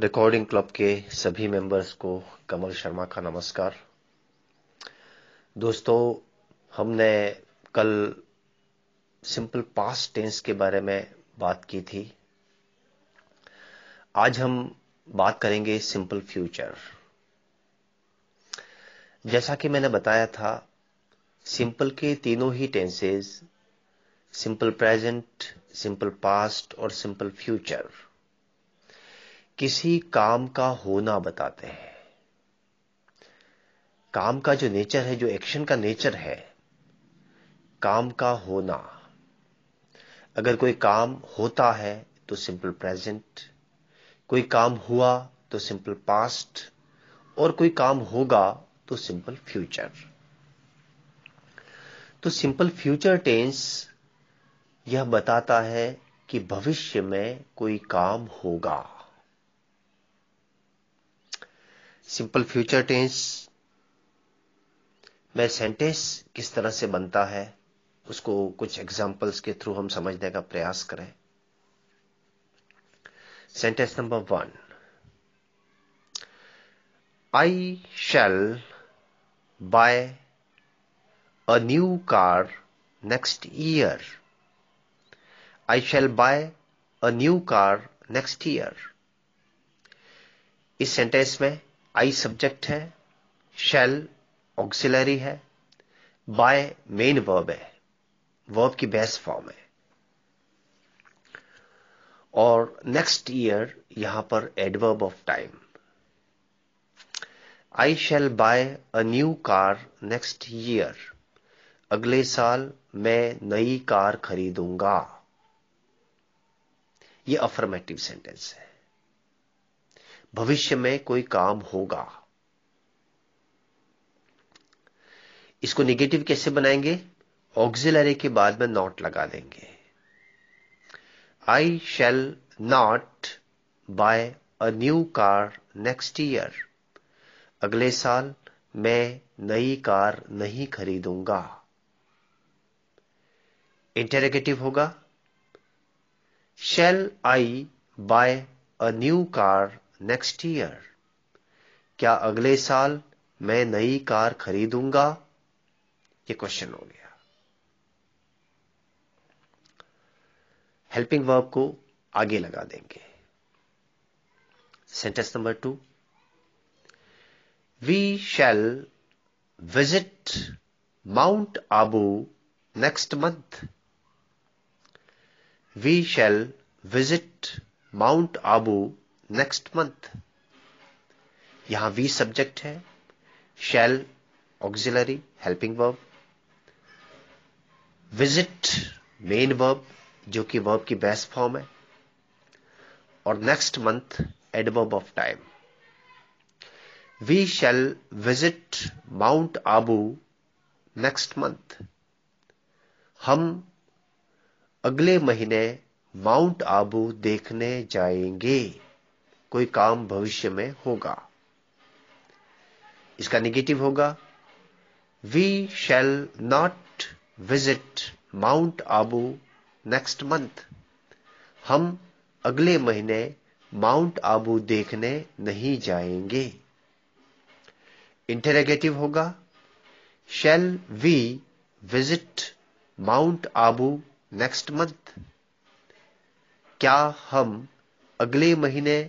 Recording club के सभी members को कमल शर्मा का नमस्कार दोस्तों हमने कल सिंपल पास्ट टेंस के बारे में बात की थी आज हम बात करेंगे सिंपल फ्यूचर जैसा कि मैंने बताया था सिंपल के तीनों ही tenses simple present simple past और सिंपल फ्यूचर किसी काम का होना बताते हैं काम का जो नेचर है जो एक्शन का नेचर है काम का होना अगर कोई काम होता है तो सिंपल प्रेजेंट कोई काम हुआ तो सिंपल पास्ट और कोई काम होगा तो सिंपल फ्यूचर तो सिंपल फ्यूचर टेंस यह बताता है कि भविष्य में कोई काम होगा सिंपल फ्यूचर टेंस में सेंटेंस किस तरह से बनता है उसको कुछ एग्जाम्पल्स के थ्रू हम समझने का प्रयास करें sentence number one I shall buy a new car next year I shall buy a new car next year इस सेंटेंस में आई सब्जेक्ट है शेल ऑक्सिलरी है बाय मेन वर्ब है वर्ब की बेस्ट फॉर्म है और नेक्स्ट ईयर यहां पर adverb of time I shall buy a new car next year अगले साल मैं नई कार खरीदूंगा ये अफर्मेटिव सेंटेंस है भविष्य में कोई काम होगा इसको नेगेटिव कैसे बनाएंगे ऑक्सिलरी के बाद में नॉट लगा देंगे I shall not buy a new car next year अगले साल मैं नई कार नहीं खरीदूंगा इंटरगेटिव होगा shall I buy a new car next year क्या अगले साल मैं नई कार खरीदूंगा ये क्वेश्चन हो गया हेल्पिंग वर्ब को आगे लगा देंगे sentence number two we shall visit mount Abu next month we shall visit mount Abu next month यहां वी सब्जेक्ट है shall auxiliary helping verb visit main verb जो कि वर्ब की बेस्ट फॉर्म है और next month adverb of time we shall visit mount Abu next month हम अगले महीने माउंट आबू देखने जाएंगे कोई काम भविष्य में होगा इसका निगेटिव होगा we shall not visit mount Abu next month हम अगले महीने माउंट आबू देखने नहीं जाएंगे इंटेरेगेटिव होगा shall we visit mount Abu next month क्या हम अगले महीने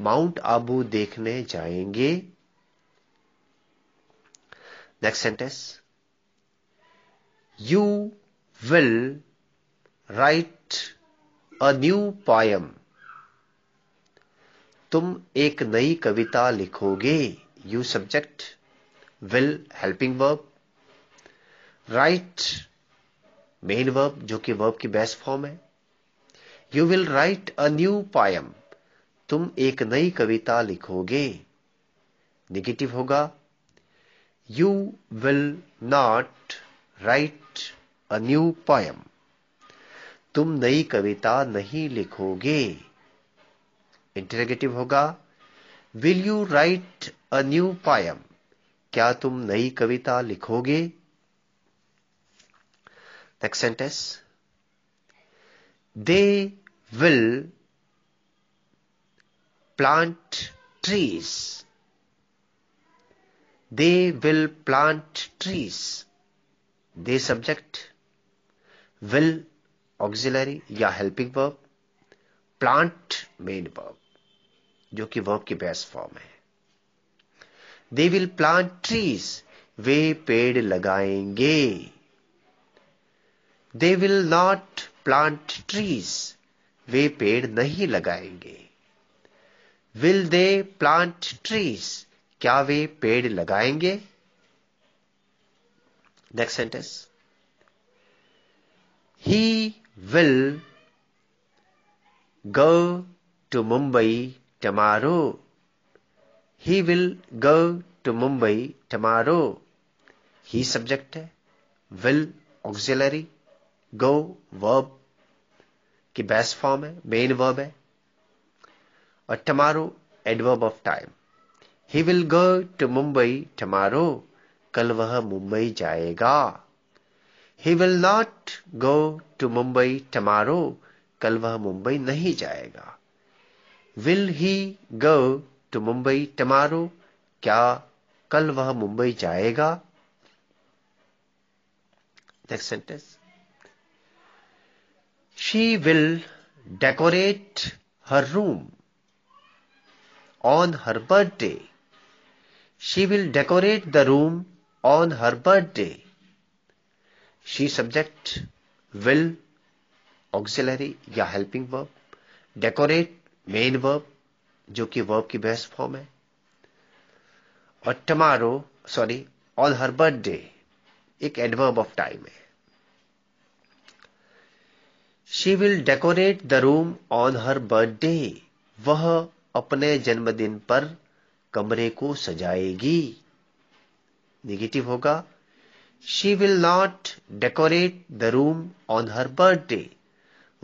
माउंट आबू देखने जाएंगे next sentence you will write a new poem तुम एक नई कविता लिखोगे you subject will helping verb write main verb जो कि वर्ब की बेस्ट फॉर्म है you will write a new poem तुम एक नई कविता लिखोगे निगेटिव होगा you will not write a new poem तुम नई कविता नहीं लिखोगे इंटरगेटिव होगा will you write a new poem क्या तुम नई कविता लिखोगे next sentence they will plant trees. They will plant trees. They subject. Will auxiliary या helping verb plant main verb जो कि वर्ब की बेस्ट फॉर्म है दे विल प्लांट ट्रीज वे पेड़ लगाएंगे they will not plant trees वे पेड़ नहीं लगाएंगे विल दे प्लांट ट्रीज क्या वे पेड़ लगाएंगे next sentence he will go to Mumbai tomorrow he will go to Mumbai tomorrow he subject है विल ऑक्सिलरी गो वर्ब की बेस्ट फॉर्म है मेन वर्ब है or tomorrow adverb of time he will go to mumbai tomorrow कल वह मुंबई जाएगा he will not go to Mumbai tomorrow कल वह मुंबई नहीं जाएगा will he go to Mumbai tomorrow क्या कल वह मुंबई जाएगा next sentence she will decorate her room on her birthday. She will decorate the room on her birthday. She subject will auxiliary या helping verb decorate main verb जो कि verb की best form है और tomorrow sorry all her birthday एक adverb of time है she will decorate the room on her birthday वह अपने जन्मदिन पर कमरे को सजाएगी निगेटिव होगा she will not decorate the room on her birthday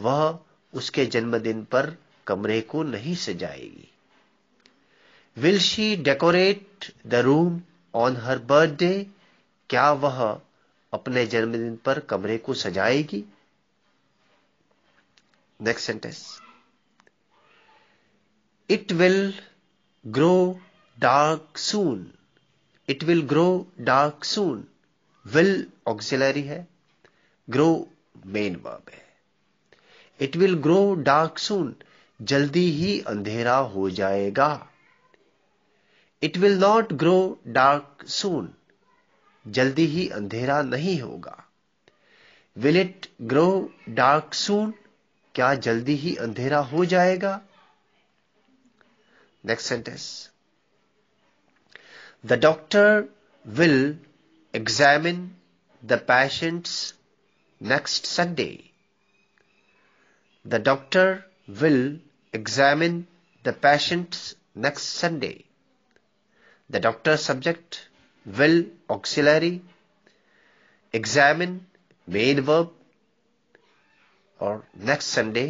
वह उसके जन्मदिन पर कमरे को नहीं सजाएगी will she decorate the room on her birthday क्या वह अपने जन्मदिन पर कमरे को सजाएगी next sentence it will grow dark soon it will grow dark soon will auxiliary है ग्रो मेन वर्ब है it will grow dark soon जल्दी ही अंधेरा हो जाएगा it will not grow dark soon जल्दी ही अंधेरा नहीं होगा will it grow dark soon क्या जल्दी ही अंधेरा हो जाएगा Next sentence. The doctor will examine the patients next Sunday. The doctor will examine the patients next Sunday. The doctor subject will auxiliary examine main verb or next Sunday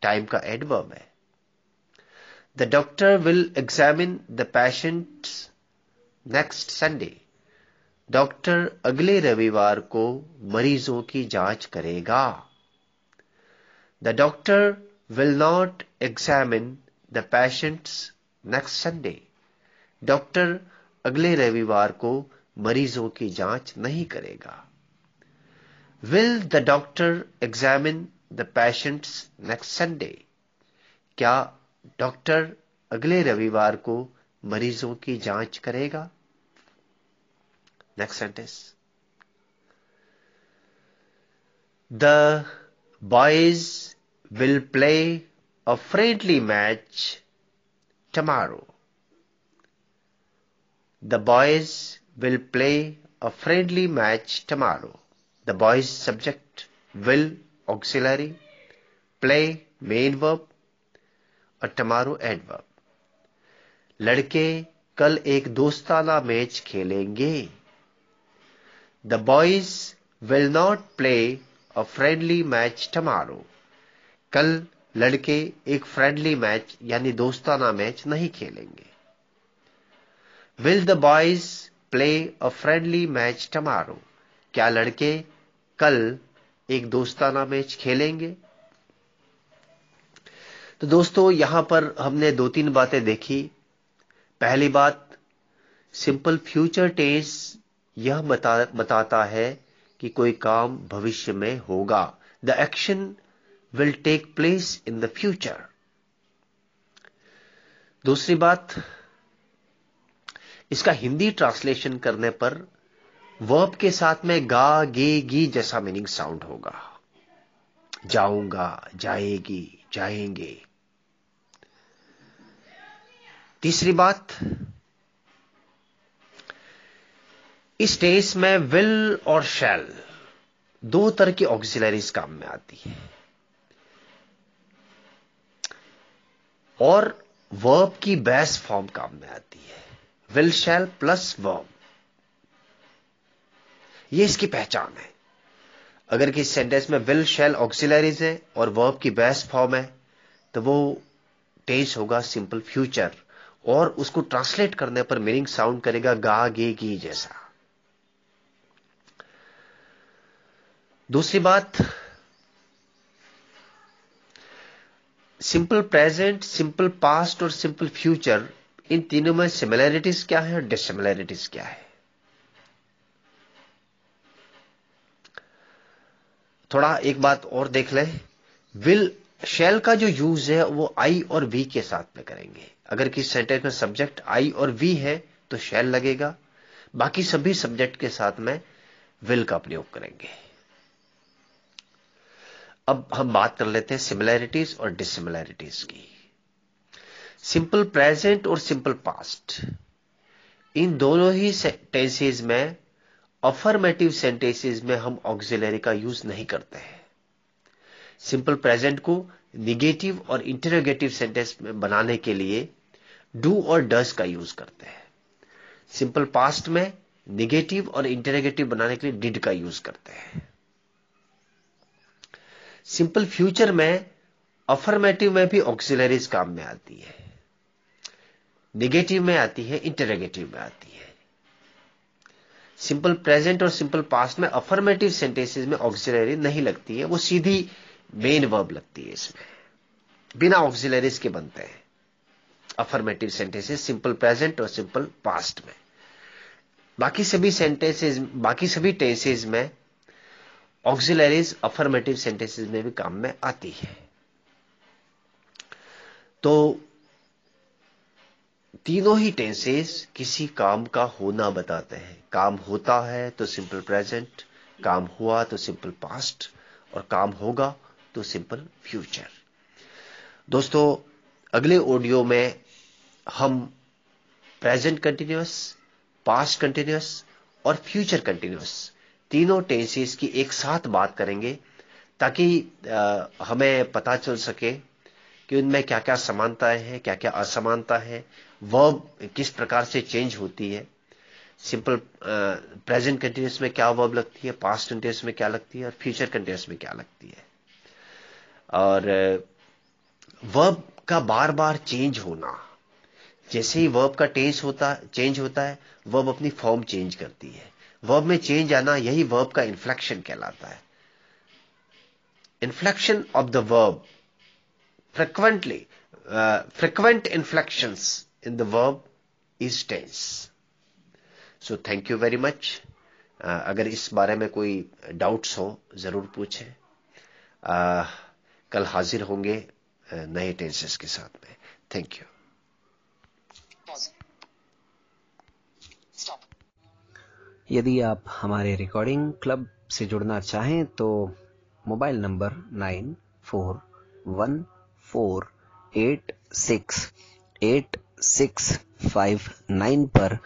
time ka adverb hai. The doctor will examine the patient next Sunday doctor अगले रविवार को मरीजों की जांच करेगा the doctor will not examine the patients next Sunday doctor अगले रविवार को मरीजों की जांच नहीं करेगा will the doctor examine the patients next Sunday क्या डॉक्टर अगले रविवार को मरीजों की जांच करेगा next sentence the boys will play a friendly match tomorrow the boys will play a friendly match tomorrow the boys subject will auxiliary play main verb tomorrow tomorrow adverb. लड़के कल एक दोस्ताना मैच खेलेंगे the boys will not play a friendly match tomorrow कल लड़के एक friendly match यानी दोस्ताना मैच नहीं खेलेंगे will the boys play a friendly match tomorrow क्या लड़के कल एक दोस्ताना मैच खेलेंगे तो दोस्तों यहां पर हमने दो तीन बातें देखी पहली बात सिंपल फ्यूचर टेंस यह बता बताता है कि कोई काम भविष्य में होगा the action will take place in the future दूसरी बात इसका हिंदी ट्रांसलेशन करने पर वर्ब के साथ में गा गे गी जैसा मीनिंग साउंड होगा जाऊंगा जाएगी जाएंगे तीसरी बात इस टेस में विल और शैल दो तरह की ऑक्सिलरीज काम में आती है और वर्ब की बेस फॉर्म काम में आती है विल शैल प्लस वर्ब ये इसकी पहचान है अगर किसी सेंटेंस में विल शैल ऑक्सिलरीज है और वर्ब की बेस्ट फॉर्म है तो वो टेस होगा सिंपल फ्यूचर और उसको ट्रांसलेट करने पर मीनिंग साउंड करेगा गा गे गी जैसा दूसरी बात सिंपल प्रेजेंट सिंपल पास्ट और सिंपल फ्यूचर इन तीनों में सिमिलैरिटीज क्या है और डिसिमिलैरिटीज क्या है थोड़ा एक बात और देख लें विल शेल का जो यूज है वो आई और वी के साथ में करेंगे अगर किसी सेंटेंस में सब्जेक्ट आई और वी है तो शेल लगेगा बाकी सभी सब्जेक्ट के साथ में विल का प्रयोग करेंगे अब हम बात कर लेते हैं सिमिलैरिटीज और डिसिमिलैरिटीज की सिंपल प्रेजेंट और सिंपल पास्ट इन दोनों ही सेंटेंसेज में अफर्मेटिव सेंटेंसेज में हम ऑक्सिलरी का यूज नहीं करते हैं सिंपल प्रेजेंट को निगेटिव और इंटरोगेटिव सेंटेंस में बनाने के लिए डू और डस का यूज करते हैं सिंपल पास्ट में निगेटिव और इंटरेगेटिव बनाने के लिए डिड का यूज करते हैं सिंपल फ्यूचर में अफर्मेटिव में भी ऑक्सिलरीज काम में आती है निगेटिव में आती है इंटरेगेटिव में आती है सिंपल प्रेजेंट और सिंपल पास्ट में अफर्मेटिव सेंटेंसेस में ऑक्सिलरी नहीं लगती है वो सीधी मेन वर्ब लगती है इसमें बिना ऑक्सिलरीज के बनते हैं अफर्मेटिव सेंटेंसेस सिंपल प्रेजेंट और सिंपल पास्ट में बाकी सभी सेंटेंसेस बाकी सभी टेंसेज में ऑक्सिलरीज अफर्मेटिव सेंटेंसेस में भी काम में आती है तो तीनों ही टेंसेस किसी काम का होना बताते हैं काम होता है तो सिंपल प्रेजेंट काम हुआ तो सिंपल पास्ट और काम होगा टू सिंपल फ्यूचर दोस्तों अगले ऑडियो में हम प्रेजेंट कंटिन्यूस पास्ट कंटिन्यूस और फ्यूचर कंटिन्यूस तीनों टेंसेस की एक साथ बात करेंगे ताकि आ, हमें पता चल सके कि उनमें क्या क्या समानताएं हैं क्या क्या असमानता है वर्ब किस प्रकार से चेंज होती है सिंपल प्रेजेंट कंटिन्यूस में क्या वर्ब लगती है पास्ट कंटिन्यूस में क्या लगती है और फ्यूचर कंटिन्यूस में क्या लगती है और वर्ब का बार बार चेंज होना जैसे ही वर्ब का टेंस होता चेंज होता है वर्ब अपनी फॉर्म चेंज करती है वर्ब में चेंज आना यही वर्ब का इन्फ्लेक्शन कहलाता है inflection of the verb frequently frequent inflection in the verb is tense so thank you very much अगर इस बारे में कोई डाउट्स हो जरूर पूछें uh, कल हाजिर होंगे नए टेंसेस के साथ में थैंक यू यदि आप हमारे रिकॉर्डिंग क्लब से जुड़ना चाहें तो mobile number nine four one four eight six eight six five nine पर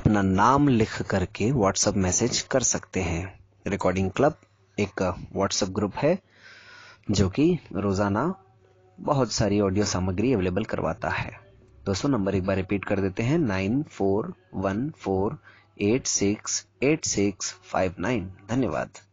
अपना नाम लिख करके व्हाट्सएप मैसेज कर सकते हैं रिकॉर्डिंग क्लब एक व्हाट्सएप ग्रुप है जो कि रोजाना बहुत सारी ऑडियो सामग्री अवेलेबल करवाता है दोस्तों नंबर एक बार रिपीट कर देते हैं nine four one four eight six eight six five nine धन्यवाद